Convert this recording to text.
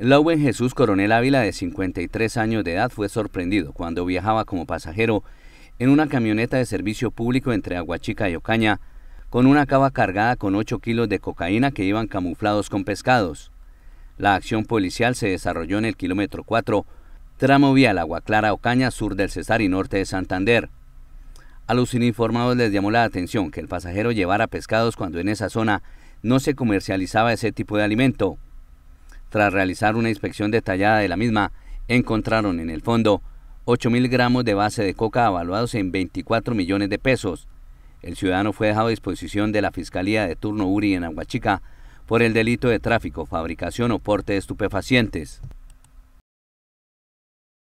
Lauben Jesús Coronel Ávila, de 53 años de edad, fue sorprendido cuando viajaba como pasajero en una camioneta de servicio público entre Aguachica y Ocaña, con una cava cargada con 8 kilos de cocaína que iban camuflados con pescados. La acción policial se desarrolló en el kilómetro 4, tramo vial Agua Clara Ocaña, sur del Cesar y norte de Santander. A los uniformados les llamó la atención que el pasajero llevara pescados cuando en esa zona no se comercializaba ese tipo de alimento. Tras realizar una inspección detallada de la misma, encontraron en el fondo 8.000 gramos de base de coca avaluados en 24 millones de pesos. El ciudadano fue dejado a disposición de la Fiscalía de Turno Uri en Aguachica por el delito de tráfico, fabricación o porte de estupefacientes.